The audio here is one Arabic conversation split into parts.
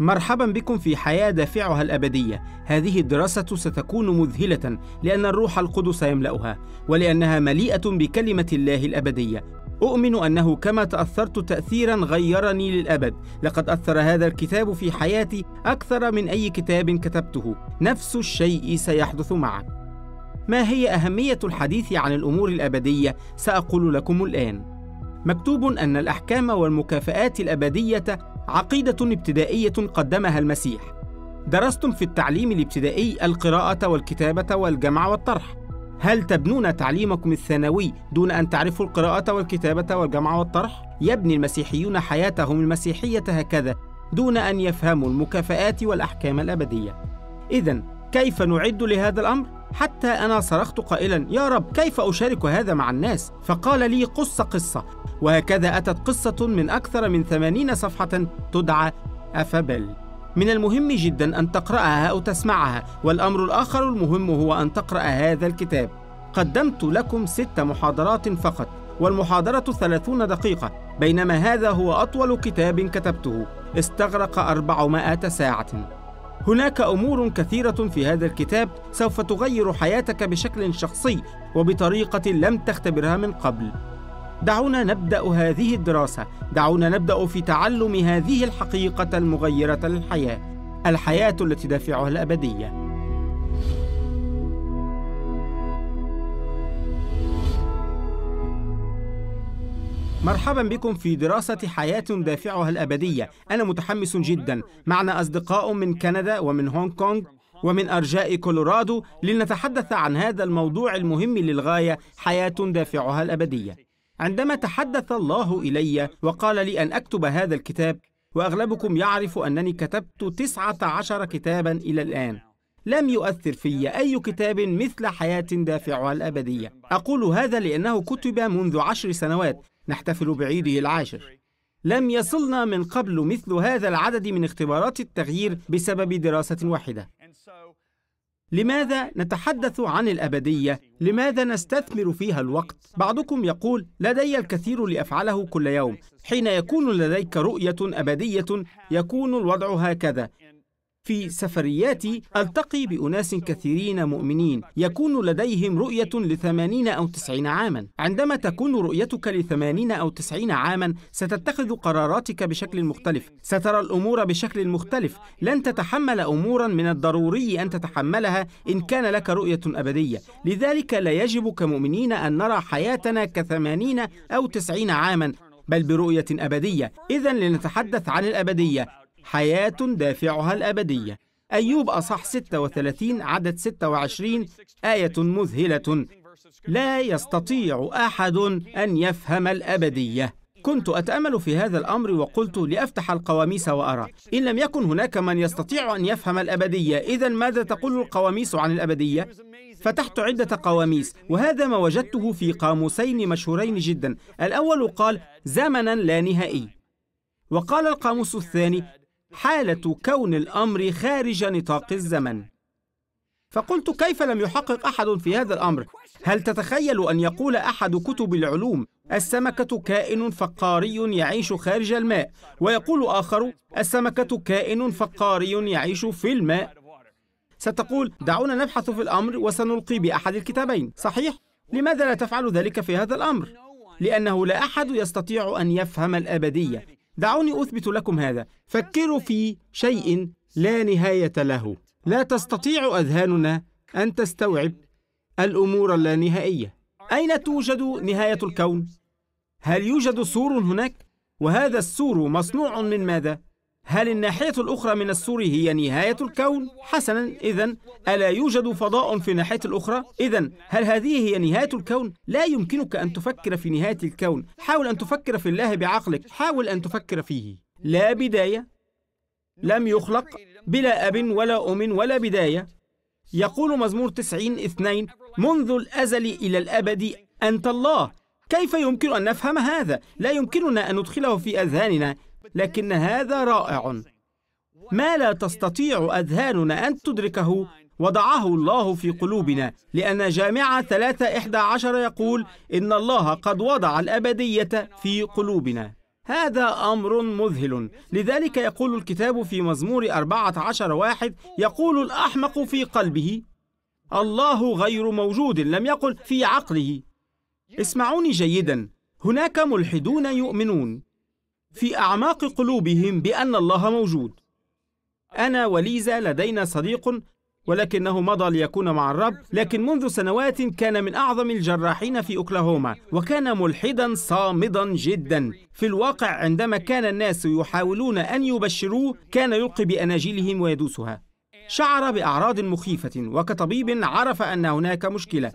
مرحبا بكم في حياة دافعها الأبدية هذه الدراسة ستكون مذهلة لأن الروح القدس يملأها ولأنها مليئة بكلمة الله الأبدية أؤمن أنه كما تأثرت تأثيرا غيرني للأبد لقد أثر هذا الكتاب في حياتي أكثر من أي كتاب كتبته نفس الشيء سيحدث معك ما هي أهمية الحديث عن الأمور الأبدية سأقول لكم الآن مكتوب أن الأحكام والمكافآت الأبدية عقيدة ابتدائية قدمها المسيح. درستم في التعليم الابتدائي القراءة والكتابة والجمع والطرح. هل تبنون تعليمكم الثانوي دون أن تعرفوا القراءة والكتابة والجمع والطرح؟ يبني المسيحيون حياتهم المسيحية هكذا دون أن يفهموا المكافآت والأحكام الأبدية. إذا كيف نعد لهذا الأمر؟ حتى أنا صرخت قائلا يا رب كيف أشارك هذا مع الناس فقال لي قص قصة وهكذا أتت قصة من أكثر من ثمانين صفحة تدعى أفابيل من المهم جدا أن تقرأها أو تسمعها والأمر الآخر المهم هو أن تقرأ هذا الكتاب قدمت لكم ست محاضرات فقط والمحاضرة ثلاثون دقيقة بينما هذا هو أطول كتاب كتبته استغرق أربعمائة ساعة هناك امور كثيره في هذا الكتاب سوف تغير حياتك بشكل شخصي وبطريقه لم تختبرها من قبل دعونا نبدا هذه الدراسه دعونا نبدا في تعلم هذه الحقيقه المغيره للحياه الحياه التي دافعها الابديه مرحبا بكم في دراسة حياة دافعها الأبدية أنا متحمس جدا معنا أصدقاء من كندا ومن هونغ كونغ ومن أرجاء كولورادو لنتحدث عن هذا الموضوع المهم للغاية حياة دافعها الأبدية عندما تحدث الله إلي وقال لي أن أكتب هذا الكتاب وأغلبكم يعرف أنني كتبت تسعة عشر كتابا إلى الآن لم يؤثر في أي كتاب مثل حياة دافعها الأبدية أقول هذا لأنه كتب منذ عشر سنوات نحتفل بعيده العاشر لم يصلنا من قبل مثل هذا العدد من اختبارات التغيير بسبب دراسة واحدة لماذا نتحدث عن الأبدية؟ لماذا نستثمر فيها الوقت؟ بعضكم يقول لدي الكثير لأفعله كل يوم حين يكون لديك رؤية أبدية يكون الوضع هكذا في سفرياتي ألتقي بأناس كثيرين مؤمنين يكون لديهم رؤية لثمانين أو تسعين عاما عندما تكون رؤيتك لثمانين أو تسعين عاما ستتخذ قراراتك بشكل مختلف سترى الأمور بشكل مختلف لن تتحمل أمورا من الضروري أن تتحملها إن كان لك رؤية أبدية لذلك لا يجب كمؤمنين أن نرى حياتنا كثمانين أو تسعين عاما بل برؤية أبدية إذا لنتحدث عن الأبدية حياة دافعها الأبدية أيوب أصح 36 عدد 26 آية مذهلة لا يستطيع أحد أن يفهم الأبدية كنت أتأمل في هذا الأمر وقلت لأفتح القواميس وأرى إن لم يكن هناك من يستطيع أن يفهم الأبدية إذا ماذا تقول القواميس عن الأبدية؟ فتحت عدة قواميس وهذا ما وجدته في قاموسين مشهورين جدا الأول قال زمنا لا نهائي وقال القاموس الثاني حالة كون الأمر خارج نطاق الزمن فقلت كيف لم يحقق أحد في هذا الأمر؟ هل تتخيل أن يقول أحد كتب العلوم السمكة كائن فقاري يعيش خارج الماء ويقول آخر السمكة كائن فقاري يعيش في الماء ستقول دعونا نبحث في الأمر وسنلقي بأحد الكتابين صحيح؟ لماذا لا تفعل ذلك في هذا الأمر؟ لأنه لا أحد يستطيع أن يفهم الأبدية دعوني أثبت لكم هذا فكروا في شيء لا نهاية له لا تستطيع أذهاننا أن تستوعب الأمور اللانهائية أين توجد نهاية الكون؟ هل يوجد سور هناك؟ وهذا السور مصنوع من ماذا؟ هل الناحية الأخرى من السور هي نهاية الكون؟ حسنا إذا ألا يوجد فضاء في الناحية الأخرى؟ إذا هل هذه هي نهاية الكون؟ لا يمكنك أن تفكر في نهاية الكون، حاول أن تفكر في الله بعقلك، حاول أن تفكر فيه. لا بداية، لم يخلق بلا أب ولا أم ولا بداية. يقول مزمور تسعين اثنين منذ الأزل إلى الأبد أنت الله كيف يمكن أن نفهم هذا؟ لا يمكننا أن ندخله في أذهاننا لكن هذا رائع ما لا تستطيع أذهاننا أن تدركه وضعه الله في قلوبنا لأن جامعة 3 إحدى عشر يقول إن الله قد وضع الأبدية في قلوبنا هذا أمر مذهل لذلك يقول الكتاب في مزمور 14 واحد يقول الأحمق في قلبه الله غير موجود لم يقل في عقله اسمعوني جيدا هناك ملحدون يؤمنون في أعماق قلوبهم بأن الله موجود أنا وليزا لدينا صديق ولكنه مضى ليكون مع الرب لكن منذ سنوات كان من أعظم الجراحين في أوكلاهوما وكان ملحدا صامدا جدا في الواقع عندما كان الناس يحاولون أن يبشروه كان يلقي بأناجيلهم ويدوسها شعر بأعراض مخيفة وكطبيب عرف أن هناك مشكلة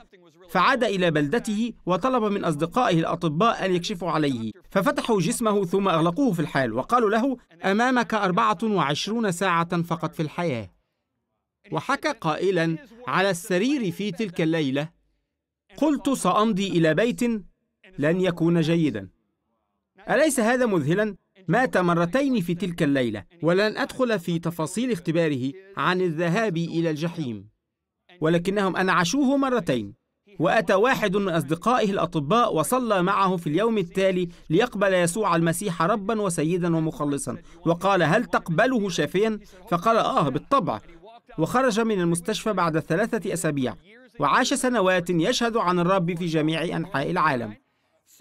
فعاد إلى بلدته وطلب من أصدقائه الأطباء أن يكشفوا عليه ففتحوا جسمه ثم أغلقوه في الحال وقالوا له أمامك 24 ساعة فقط في الحياة وحكى قائلا على السرير في تلك الليلة قلت سأمضي إلى بيت لن يكون جيدا أليس هذا مذهلا؟ مات مرتين في تلك الليلة ولن أدخل في تفاصيل اختباره عن الذهاب إلى الجحيم ولكنهم أنعشوه مرتين وأتى واحد من أصدقائه الأطباء وصلى معه في اليوم التالي ليقبل يسوع المسيح ربا وسيدا ومخلصا وقال هل تقبله شافيا؟ فقال آه بالطبع وخرج من المستشفى بعد ثلاثة أسابيع وعاش سنوات يشهد عن الرب في جميع أنحاء العالم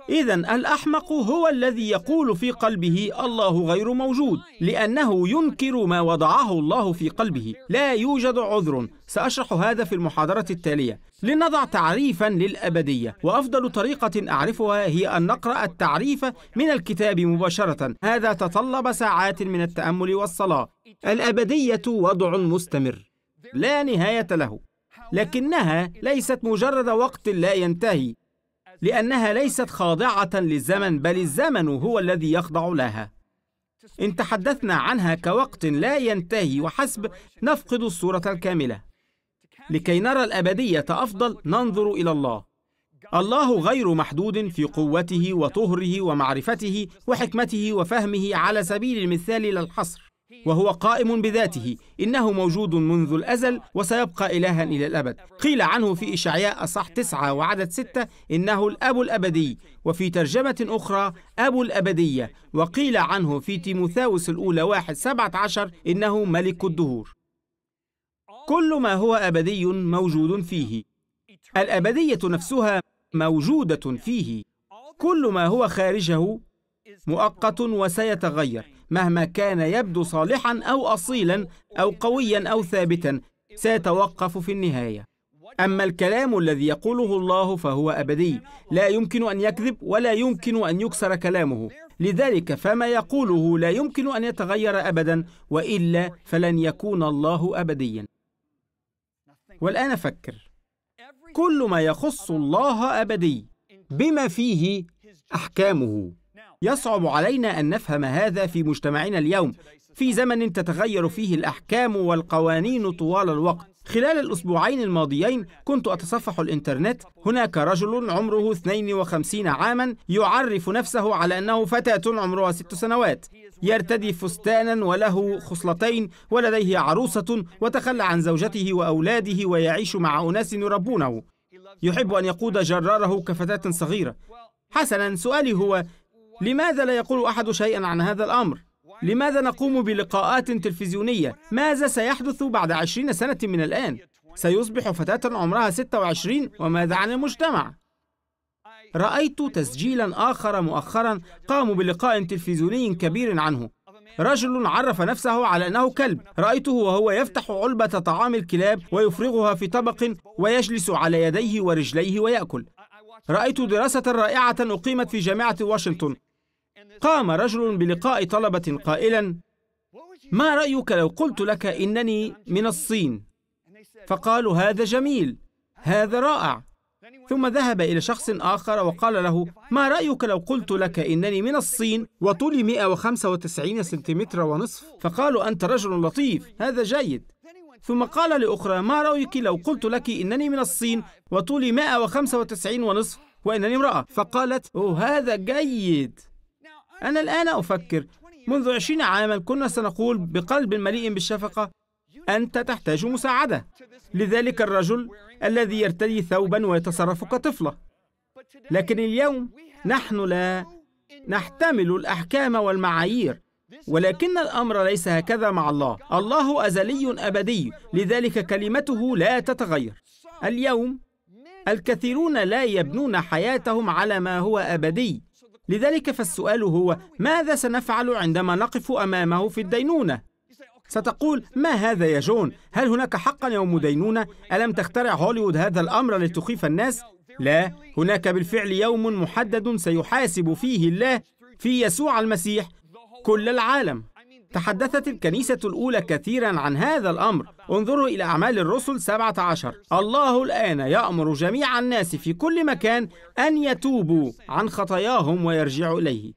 إذا الأحمق هو الذي يقول في قلبه الله غير موجود لأنه ينكر ما وضعه الله في قلبه لا يوجد عذر سأشرح هذا في المحاضرة التالية لنضع تعريفا للأبدية وأفضل طريقة أعرفها هي أن نقرأ التعريف من الكتاب مباشرة هذا تطلب ساعات من التأمل والصلاة الأبدية وضع مستمر لا نهاية له لكنها ليست مجرد وقت لا ينتهي لأنها ليست خاضعة للزمن بل الزمن هو الذي يخضع لها إن تحدثنا عنها كوقت لا ينتهي وحسب نفقد الصورة الكاملة لكي نرى الأبدية أفضل ننظر إلى الله الله غير محدود في قوته وطهره ومعرفته وحكمته وفهمه على سبيل المثال لا الحصر وهو قائم بذاته إنه موجود منذ الأزل وسيبقى إلها إلى الأبد قيل عنه في إشعياء أصح تسعة وعدد ستة إنه الأب الأبدي وفي ترجمة أخرى أبو الأبدية وقيل عنه في تيموثاوس الأولى واحد سبعة عشر إنه ملك الدهور كل ما هو أبدي موجود فيه الأبدية نفسها موجودة فيه كل ما هو خارجه مؤقت وسيتغير مهما كان يبدو صالحا أو أصيلا أو قويا أو ثابتا سيتوقف في النهاية أما الكلام الذي يقوله الله فهو أبدي لا يمكن أن يكذب ولا يمكن أن يكسر كلامه لذلك فما يقوله لا يمكن أن يتغير أبدا وإلا فلن يكون الله أبديا والآن فكر كل ما يخص الله أبدي بما فيه أحكامه يصعب علينا أن نفهم هذا في مجتمعنا اليوم في زمن تتغير فيه الأحكام والقوانين طوال الوقت خلال الأسبوعين الماضيين كنت أتصفح الإنترنت هناك رجل عمره 52 عاما يعرف نفسه على أنه فتاة عمرها ست سنوات يرتدي فستانا وله خصلتين ولديه عروسة وتخلى عن زوجته وأولاده ويعيش مع أناس يربونه يحب أن يقود جراره كفتاة صغيرة حسنا سؤالي هو لماذا لا يقول أحد شيئا عن هذا الأمر؟ لماذا نقوم بلقاءات تلفزيونية؟ ماذا سيحدث بعد عشرين سنة من الآن؟ سيصبح فتاة عمرها سته وعشرين وماذا عن المجتمع؟ رأيت تسجيلا آخر مؤخرا قاموا بلقاء تلفزيوني كبير عنه رجل عرف نفسه على أنه كلب رأيته وهو يفتح علبة طعام الكلاب ويفرغها في طبق ويجلس على يديه ورجليه ويأكل رأيت دراسة رائعة أقيمت في جامعة واشنطن قام رجل بلقاء طلبة قائلا ما رأيك لو قلت لك إنني من الصين فقالوا هذا جميل هذا رائع ثم ذهب إلى شخص آخر وقال له ما رأيك لو قلت لك إنني من الصين وطولي 195 سنتيمتر ونصف فقالوا أنت رجل لطيف هذا جيد ثم قال لأخرى ما رأيك لو قلت لك إنني من الصين وطولي 195 ونصف وإنني امرأة فقالت أوه هذا جيد أنا الآن أفكر منذ عشرين عاما كنا سنقول بقلب مليء بالشفقة أنت تحتاج مساعدة لذلك الرجل الذي يرتدي ثوبا ويتصرف كطفلة لكن اليوم نحن لا نحتمل الأحكام والمعايير ولكن الأمر ليس هكذا مع الله الله أزلي أبدي لذلك كلمته لا تتغير اليوم الكثيرون لا يبنون حياتهم على ما هو أبدي لذلك فالسؤال هو ماذا سنفعل عندما نقف أمامه في الدينونة؟ ستقول ما هذا يا جون؟ هل هناك حقا يوم دينونة؟ ألم تخترع هوليوود هذا الأمر لتخيف الناس؟ لا، هناك بالفعل يوم محدد سيحاسب فيه الله في يسوع المسيح كل العالم تحدثت الكنيسة الأولى كثيرا عن هذا الأمر انظروا إلى أعمال الرسل 17 الله الآن يأمر جميع الناس في كل مكان أن يتوبوا عن خطاياهم ويرجعوا إليه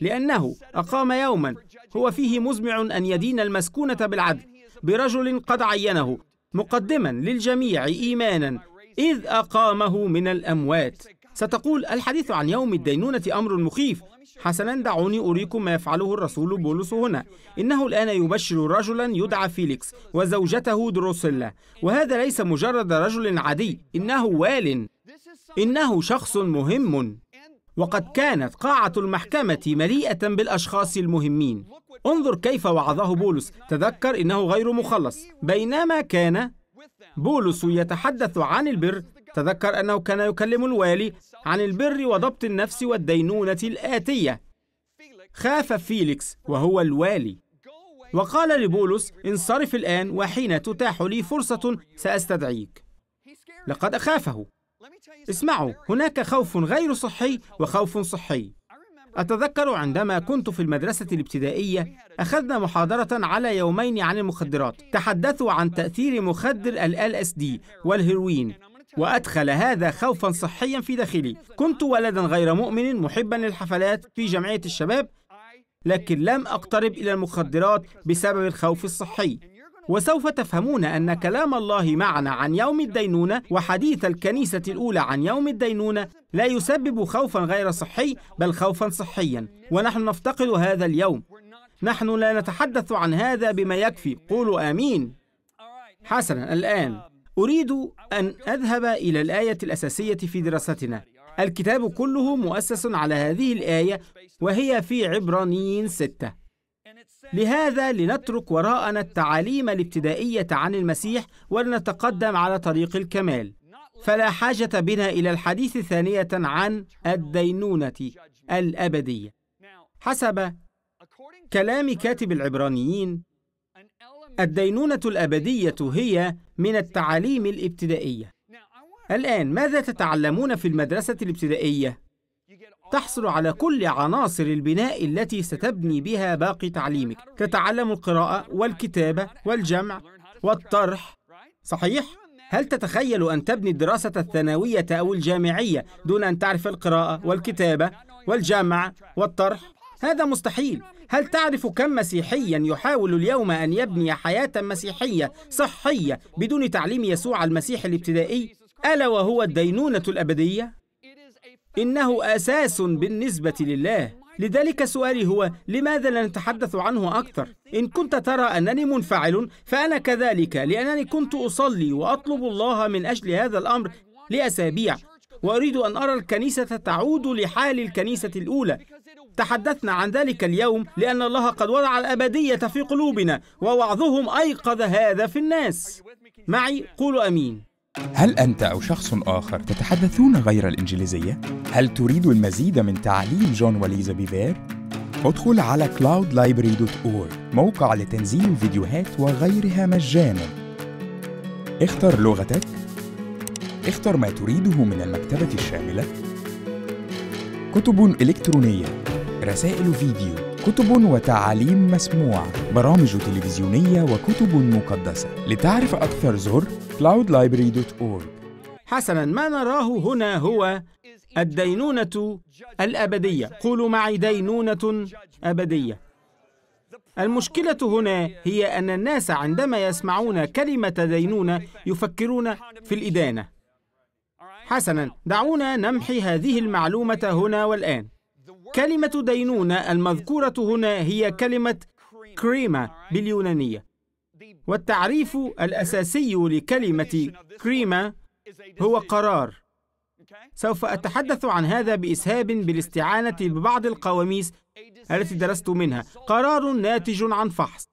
لأنه أقام يوما هو فيه مزمع أن يدين المسكونة بالعدل برجل قد عينه مقدما للجميع إيمانا إذ أقامه من الأموات ستقول الحديث عن يوم الدينونة أمر مخيف حسنا دعوني أريكم ما يفعله الرسول بولس هنا إنه الآن يبشر رجلا يدعى فيليكس وزوجته دروسيلا وهذا ليس مجرد رجل عادي إنه وال إنه شخص مهم وقد كانت قاعة المحكمة مليئة بالأشخاص المهمين انظر كيف وعظه بولس تذكر إنه غير مخلص بينما كان بولس يتحدث عن البر تذكر أنه كان يكلم الوالي عن البر وضبط النفس والدينونة الآتية خاف فيليكس وهو الوالي وقال لبولس انصرف الآن وحين تتاح لي فرصة سأستدعيك لقد أخافه اسمعوا هناك خوف غير صحي وخوف صحي أتذكر عندما كنت في المدرسة الابتدائية أخذنا محاضرة على يومين عن المخدرات تحدثوا عن تأثير مخدر الـ LSD والهيروين وأدخل هذا خوفا صحيا في داخلي كنت ولدا غير مؤمن محبا للحفلات في جمعية الشباب لكن لم أقترب إلى المخدرات بسبب الخوف الصحي وسوف تفهمون أن كلام الله معنا عن يوم الدينونة وحديث الكنيسة الأولى عن يوم الدينونة لا يسبب خوفا غير صحي بل خوفا صحيا ونحن نفتقد هذا اليوم نحن لا نتحدث عن هذا بما يكفي قولوا آمين حسنا الآن أريد أن أذهب إلى الآية الأساسية في دراستنا الكتاب كله مؤسس على هذه الآية وهي في عبرانيين ستة لهذا لنترك وراءنا التعاليم الابتدائية عن المسيح ولنتقدم على طريق الكمال فلا حاجة بنا إلى الحديث ثانية عن الدينونة الأبدية حسب كلام كاتب العبرانيين الدينونة الأبدية هي من التعاليم الابتدائية. الآن ماذا تتعلمون في المدرسة الابتدائية؟ تحصل على كل عناصر البناء التي ستبني بها باقي تعليمك. تتعلم القراءة والكتابة والجمع والطرح، صحيح؟ هل تتخيل أن تبني الدراسة الثانوية أو الجامعية دون أن تعرف القراءة والكتابة والجمع والطرح؟ هذا مستحيل هل تعرف كم مسيحيا يحاول اليوم أن يبني حياة مسيحية صحية بدون تعليم يسوع المسيح الابتدائي؟ ألا وهو الدينونة الأبدية؟ إنه أساس بالنسبة لله لذلك سؤالي هو لماذا لا نتحدث عنه أكثر؟ إن كنت ترى أنني منفعل فأنا كذلك لأنني كنت أصلي وأطلب الله من أجل هذا الأمر لأسابيع وأريد أن أرى الكنيسة تعود لحال الكنيسة الأولى تحدثنا عن ذلك اليوم لأن الله قد وضع الأبدية في قلوبنا ووعظهم أيقظ هذا في الناس معي قولوا أمين هل أنت أو شخص آخر تتحدثون غير الإنجليزية؟ هل تريد المزيد من تعليم جون وليزا بيبير؟ ادخل على cloudlibrary.org موقع لتنزيل الفيديوهات وغيرها مجانا اختر لغتك اختر ما تريده من المكتبة الشاملة كتب إلكترونية رسائل فيديو كتب وتعاليم مسموعة برامج تلفزيونية وكتب مقدسة لتعرف أكثر زر cloudlibrary.org حسنا ما نراه هنا هو الدينونة الأبدية قولوا معي دينونة أبدية المشكلة هنا هي أن الناس عندما يسمعون كلمة دينونة يفكرون في الإدانة حسنا دعونا نمحي هذه المعلومة هنا والآن كلمة دينونة المذكورة هنا هي كلمة كريمة باليونانية والتعريف الأساسي لكلمة كريمة هو قرار سوف أتحدث عن هذا بإسهاب بالاستعانة ببعض القواميس التي درست منها قرار ناتج عن فحص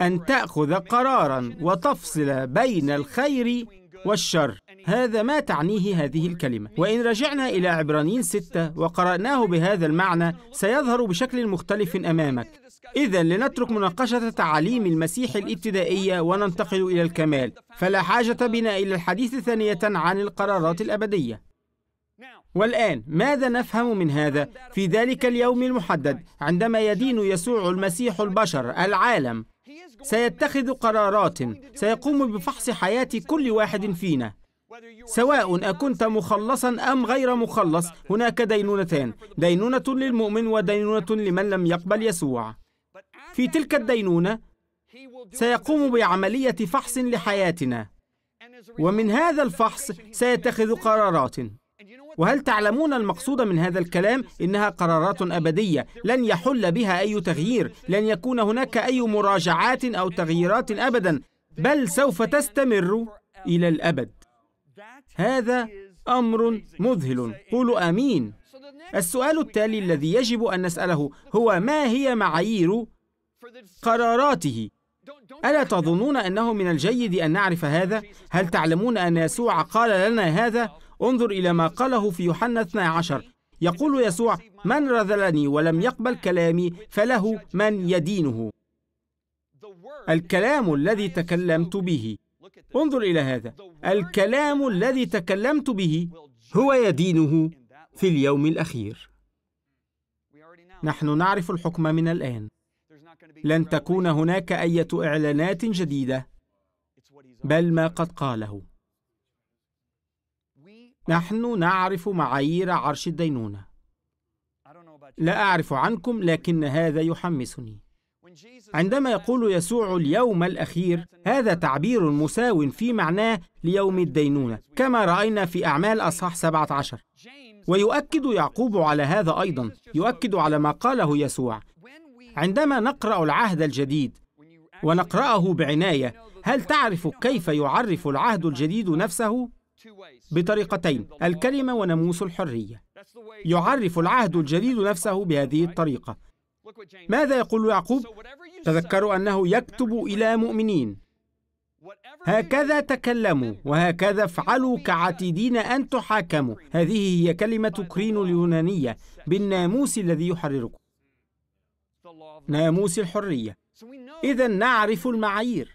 أن تأخذ قراراً وتفصل بين الخير والشر هذا ما تعنيه هذه الكلمة وإن رجعنا إلى عبرانيين ستة وقرأناه بهذا المعنى سيظهر بشكل مختلف أمامك إذا لنترك مناقشة تعاليم المسيح الابتدائية وننتقل إلى الكمال فلا حاجة بنا إلى الحديث ثانية عن القرارات الأبدية والآن ماذا نفهم من هذا في ذلك اليوم المحدد عندما يدين يسوع المسيح البشر العالم سيتخذ قرارات سيقوم بفحص حياة كل واحد فينا سواء أكنت مخلصا أم غير مخلص هناك دينونتان دينونة للمؤمن ودينونة لمن لم يقبل يسوع في تلك الدينونة سيقوم بعملية فحص لحياتنا ومن هذا الفحص سيتخذ قرارات وهل تعلمون المقصود من هذا الكلام إنها قرارات أبدية لن يحل بها أي تغيير لن يكون هناك أي مراجعات أو تغييرات أبدا بل سوف تستمر إلى الأبد هذا أمر مذهل قولوا آمين السؤال التالي الذي يجب أن نسأله هو ما هي معايير قراراته ألا تظنون أنه من الجيد أن نعرف هذا؟ هل تعلمون أن يسوع قال لنا هذا؟ انظر إلى ما قاله في يوحنا 12 يقول يسوع من رذلني ولم يقبل كلامي فله من يدينه الكلام الذي تكلمت به انظر إلى هذا الكلام الذي تكلمت به هو يدينه في اليوم الأخير نحن نعرف الحكم من الآن لن تكون هناك أي إعلانات جديدة بل ما قد قاله نحن نعرف معايير عرش الدينونة لا أعرف عنكم لكن هذا يحمسني عندما يقول يسوع اليوم الأخير هذا تعبير مساو في معناه ليوم الدينونة كما رأينا في أعمال أصحاح 17 ويؤكد يعقوب على هذا أيضا يؤكد على ما قاله يسوع عندما نقرأ العهد الجديد ونقرأه بعناية هل تعرف كيف يعرف العهد الجديد نفسه؟ بطريقتين الكلمة وناموس الحرية يعرف العهد الجديد نفسه بهذه الطريقة ماذا يقول يعقوب؟ تذكروا أنه يكتب إلى مؤمنين هكذا تكلموا وهكذا افعلوا كعتيدين أن تحاكموا هذه هي كلمة كرين اليونانية بالناموس الذي يحرركم ناموس الحرية إذا نعرف المعايير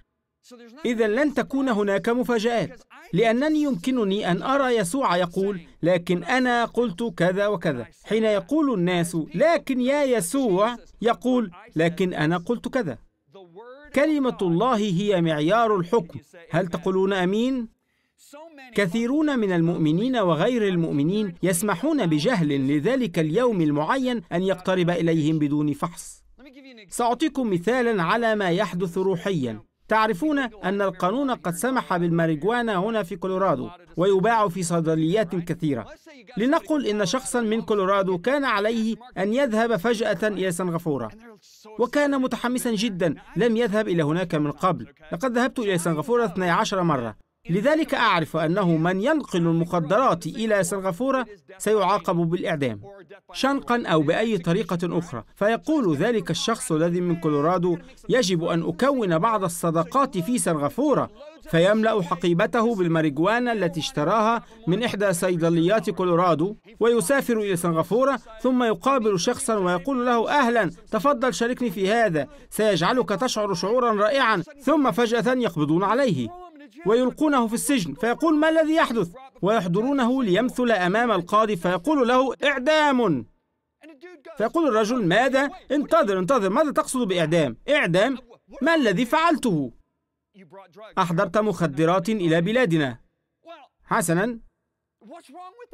إذا لن تكون هناك مفاجآت لأنني يمكنني أن أرى يسوع يقول لكن أنا قلت كذا وكذا حين يقول الناس لكن يا يسوع يقول لكن أنا قلت كذا كلمة الله هي معيار الحكم هل تقولون أمين؟ كثيرون من المؤمنين وغير المؤمنين يسمحون بجهل لذلك اليوم المعين أن يقترب إليهم بدون فحص سأعطيكم مثالا على ما يحدث روحيا تعرفون أن القانون قد سمح بالماريجوانا هنا في كولورادو ويباع في صيدليات كثيرة لنقل إن شخصا من كولورادو كان عليه أن يذهب فجأة إلى سنغافورة وكان متحمسا جدا لم يذهب إلى هناك من قبل لقد ذهبت إلى سنغافورة 12 مرة لذلك أعرف أنه من ينقل المخدرات إلى سنغافورة سيعاقب بالإعدام شنقا أو بأي طريقة أخرى فيقول ذلك الشخص الذي من كولورادو يجب أن أكون بعض الصداقات في سنغافورة فيملأ حقيبته بالماريجوانا التي اشتراها من إحدى صيدليات كولورادو ويسافر إلى سنغافورة ثم يقابل شخصا ويقول له أهلا تفضل شاركني في هذا سيجعلك تشعر شعورا رائعا ثم فجأة يقبضون عليه ويلقونه في السجن فيقول ما الذي يحدث ويحضرونه ليمثل أمام القاضي فيقول له إعدام فيقول الرجل ماذا؟ انتظر انتظر ماذا تقصد بإعدام؟ إعدام؟ ما الذي فعلته؟ أحضرت مخدرات إلى بلادنا حسنا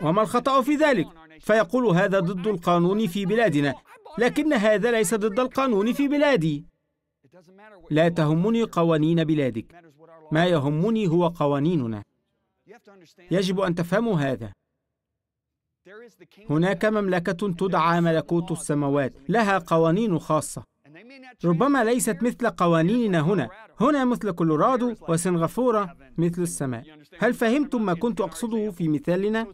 وما الخطأ في ذلك؟ فيقول هذا ضد القانون في بلادنا لكن هذا ليس ضد القانون في بلادي لا تهمني قوانين بلادك ما يهمني هو قوانيننا يجب أن تفهموا هذا هناك مملكة تدعى ملكوت السماوات لها قوانين خاصة ربما ليست مثل قوانيننا هنا هنا مثل كولورادو وسنغافورة مثل السماء هل فهمتم ما كنت أقصده في مثالنا؟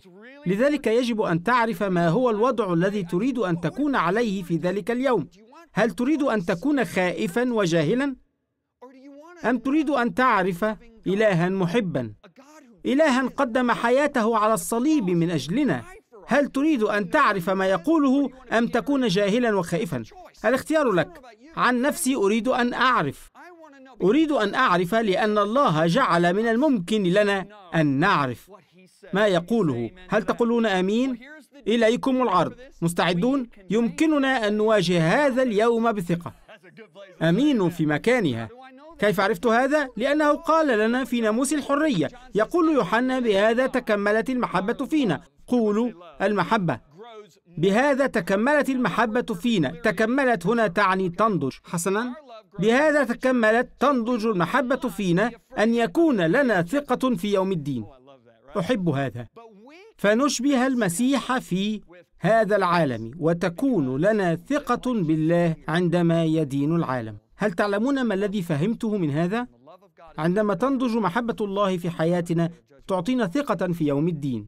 لذلك يجب أن تعرف ما هو الوضع الذي تريد أن تكون عليه في ذلك اليوم هل تريد أن تكون خائفا وجاهلا؟ أم تريد أن تعرف إلها محبا إلها قدم حياته على الصليب من أجلنا هل تريد أن تعرف ما يقوله أم تكون جاهلا وخائفا الاختيار لك عن نفسي أريد أن أعرف أريد أن أعرف لأن الله جعل من الممكن لنا أن نعرف ما يقوله هل تقولون آمين؟ إليكم العرض مستعدون؟ يمكننا أن نواجه هذا اليوم بثقة أمين في مكانها كيف عرفت هذا؟ لأنه قال لنا في ناموس الحرية يقول يوحنا بهذا تكملت المحبة فينا قولوا المحبة بهذا تكملت المحبة فينا تكملت هنا تعني تنضج حسنا بهذا تكملت تنضج المحبة فينا أن يكون لنا ثقة في يوم الدين أحب هذا فنشبه المسيح في هذا العالم وتكون لنا ثقة بالله عندما يدين العالم هل تعلمون ما الذي فهمته من هذا؟ عندما تنضج محبة الله في حياتنا تعطينا ثقة في يوم الدين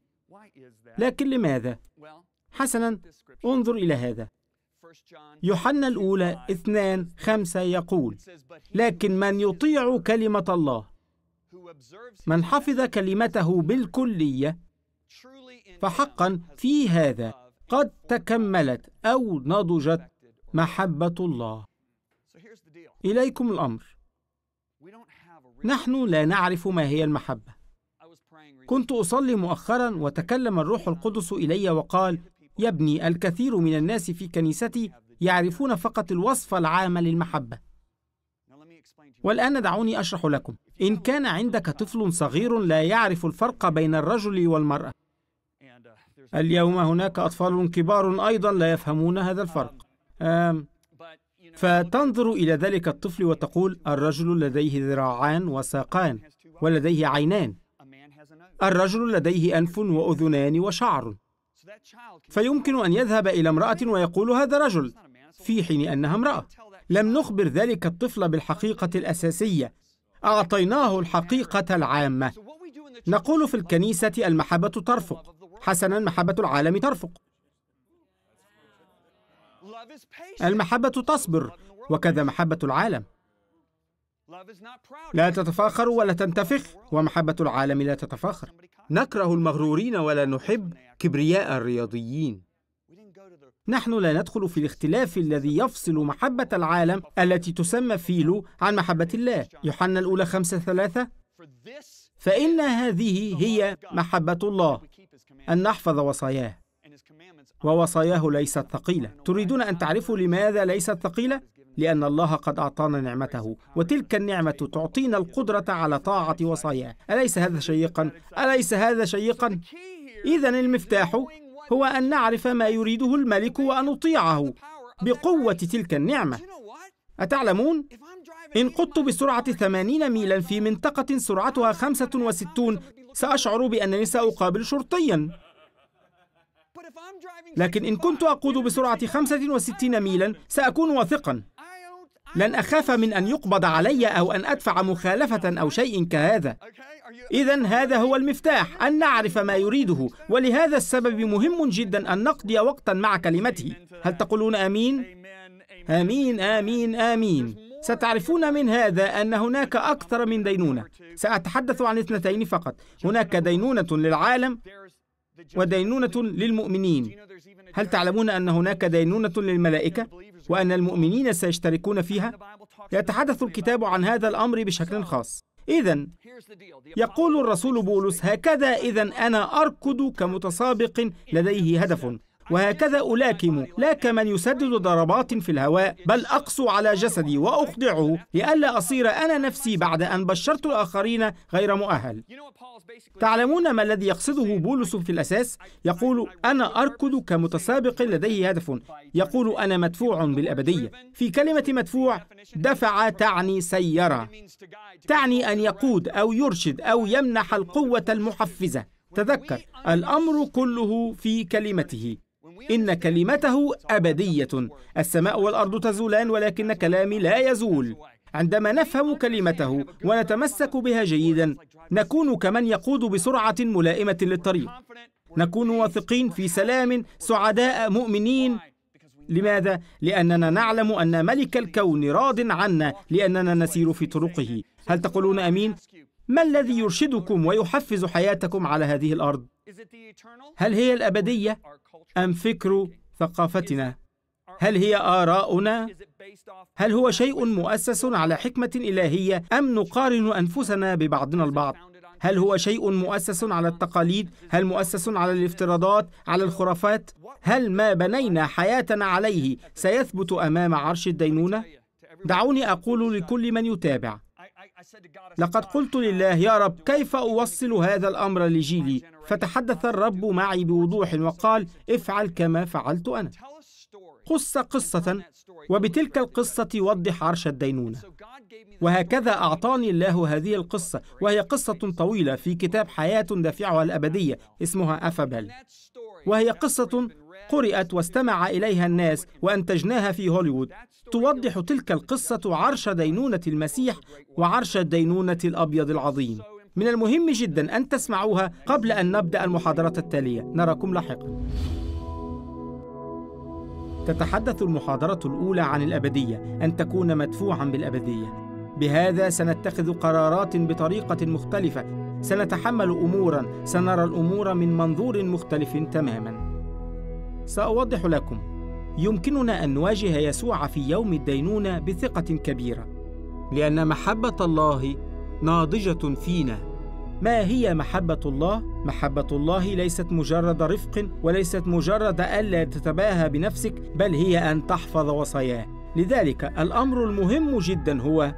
لكن لماذا؟ حسنا انظر إلى هذا يوحنا الأولى اثنان خمسة يقول لكن من يطيع كلمة الله من حفظ كلمته بالكلية فحقا في هذا قد تكملت أو نضجت محبة الله إليكم الأمر نحن لا نعرف ما هي المحبة كنت أصلي مؤخرا وتكلم الروح القدس إلي وقال يا ابني الكثير من الناس في كنيستي يعرفون فقط الوصف العام للمحبة والآن دعوني أشرح لكم إن كان عندك طفل صغير لا يعرف الفرق بين الرجل والمرأة اليوم هناك أطفال كبار أيضا لا يفهمون هذا الفرق آم فتنظر إلى ذلك الطفل وتقول الرجل لديه ذراعان وساقان ولديه عينان الرجل لديه أنف وأذنان وشعر فيمكن أن يذهب إلى امرأة ويقول هذا رجل في حين أنها امرأة لم نخبر ذلك الطفل بالحقيقة الأساسية أعطيناه الحقيقة العامة نقول في الكنيسة المحبة ترفق حسنا محبة العالم ترفق المحبة تصبر وكذا محبة العالم لا تتفاخر ولا تنتفخ ومحبة العالم لا تتفاخر نكره المغرورين ولا نحب كبرياء الرياضيين نحن لا ندخل في الاختلاف الذي يفصل محبة العالم التي تسمى فيلو عن محبة الله يوحنا الأولى خمسة ثلاثة فإن هذه هي محبة الله أن نحفظ وصاياه ووصاياه ليست ثقيلة تريدون أن تعرفوا لماذا ليست ثقيلة؟ لأن الله قد أعطانا نعمته وتلك النعمة تعطينا القدرة على طاعة وصاياه أليس هذا شيقا؟ أليس هذا شيقا؟ إذا المفتاح هو أن نعرف ما يريده الملك وأن نطيعه بقوة تلك النعمة أتعلمون؟ إن قدت بسرعة 80 ميلا في منطقة سرعتها 65 سأشعر بأنني سأقابل شرطيا لكن إن كنت أقود بسرعة 65 ميلا سأكون واثقا لن أخاف من أن يقبض علي أو أن أدفع مخالفة أو شيء كهذا إذا هذا هو المفتاح أن نعرف ما يريده ولهذا السبب مهم جدا أن نقضي وقتا مع كلمته هل تقولون آمين؟ آمين آمين آمين ستعرفون من هذا أن هناك أكثر من دينونة سأتحدث عن اثنتين فقط هناك دينونة للعالم ودينونة للمؤمنين هل تعلمون أن هناك دينونة للملائكة وأن المؤمنين سيشتركون فيها؟ يتحدث الكتاب عن هذا الأمر بشكل خاص إذا يقول الرسول بولس هكذا إذا أنا أركض كمتسابق لديه هدف وهكذا ألاكم لا كمن يسدد ضربات في الهواء بل أقسو على جسدي وأخضعه لئلا أصير أنا نفسي بعد أن بشرت الآخرين غير مؤهل تعلمون ما الذي يقصده بولس في الأساس؟ يقول أنا أركض كمتسابق لديه هدف يقول أنا مدفوع بالأبدية في كلمة مدفوع دفع تعني سيارة تعني أن يقود أو يرشد أو يمنح القوة المحفزة تذكر الأمر كله في كلمته إن كلمته أبدية السماء والأرض تزولان ولكن كلامي لا يزول عندما نفهم كلمته ونتمسك بها جيدا نكون كمن يقود بسرعة ملائمة للطريق نكون واثقين في سلام سعداء مؤمنين لماذا؟ لأننا نعلم أن ملك الكون راض عنا لأننا نسير في طرقه هل تقولون أمين؟ ما الذي يرشدكم ويحفز حياتكم على هذه الأرض؟ هل هي الأبدية أم فكر ثقافتنا؟ هل هي آراؤنا؟ هل هو شيء مؤسس على حكمة إلهية أم نقارن أنفسنا ببعضنا البعض؟ هل هو شيء مؤسس على التقاليد؟ هل مؤسس على الافتراضات؟ على الخرافات؟ هل ما بنينا حياتنا عليه سيثبت أمام عرش الدينونة؟ دعوني أقول لكل من يتابع لقد قلت لله يا رب كيف أوصل هذا الأمر لجيلي فتحدث الرب معي بوضوح وقال افعل كما فعلت أنا قص قصة وبتلك القصة وضح عرش الدينونة وهكذا أعطاني الله هذه القصة وهي قصة طويلة في كتاب حياة دافعها الأبدية اسمها أفابل وهي قصة قرأت واستمع إليها الناس وأنتجناها في هوليوود توضح تلك القصة عرش دينونة المسيح وعرش الدينونة الأبيض العظيم من المهم جدا أن تسمعوها قبل أن نبدأ المحاضرة التالية نراكم لاحقا تتحدث المحاضرة الأولى عن الأبدية أن تكون مدفوعا بالأبدية بهذا سنتخذ قرارات بطريقة مختلفة سنتحمل أمورا سنرى الأمور من منظور مختلف تماما سأوضح لكم يمكننا أن نواجه يسوع في يوم الدينونة بثقة كبيرة لأن محبة الله ناضجة فينا ما هي محبة الله؟ محبة الله ليست مجرد رفق وليست مجرد ألا تتباهى بنفسك بل هي أن تحفظ وصاياه لذلك الأمر المهم جدا هو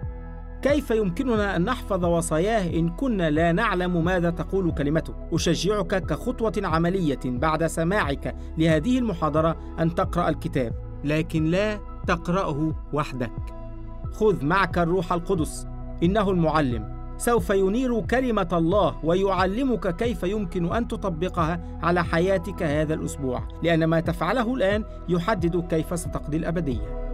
كيف يمكننا أن نحفظ وصاياه إن كنا لا نعلم ماذا تقول كلمته؟ أشجعك كخطوة عملية بعد سماعك لهذه المحاضرة أن تقرأ الكتاب، لكن لا تقرأه وحدك. خذ معك الروح القدس، إنه المعلم، سوف ينير كلمة الله ويعلمك كيف يمكن أن تطبقها على حياتك هذا الأسبوع، لأن ما تفعله الآن يحدد كيف ستقضي الأبدية.